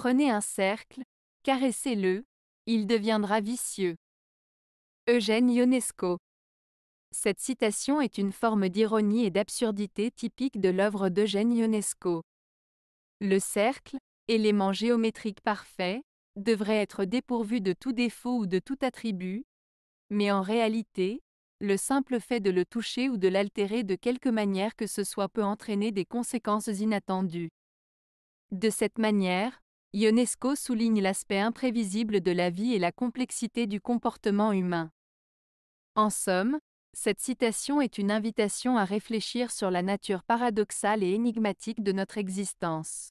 Prenez un cercle, caressez-le, il deviendra vicieux. Eugène Ionesco. Cette citation est une forme d'ironie et d'absurdité typique de l'œuvre d'Eugène Ionesco. Le cercle, élément géométrique parfait, devrait être dépourvu de tout défaut ou de tout attribut, mais en réalité, le simple fait de le toucher ou de l'altérer de quelque manière que ce soit peut entraîner des conséquences inattendues. De cette manière, Ionesco souligne l'aspect imprévisible de la vie et la complexité du comportement humain. En somme, cette citation est une invitation à réfléchir sur la nature paradoxale et énigmatique de notre existence.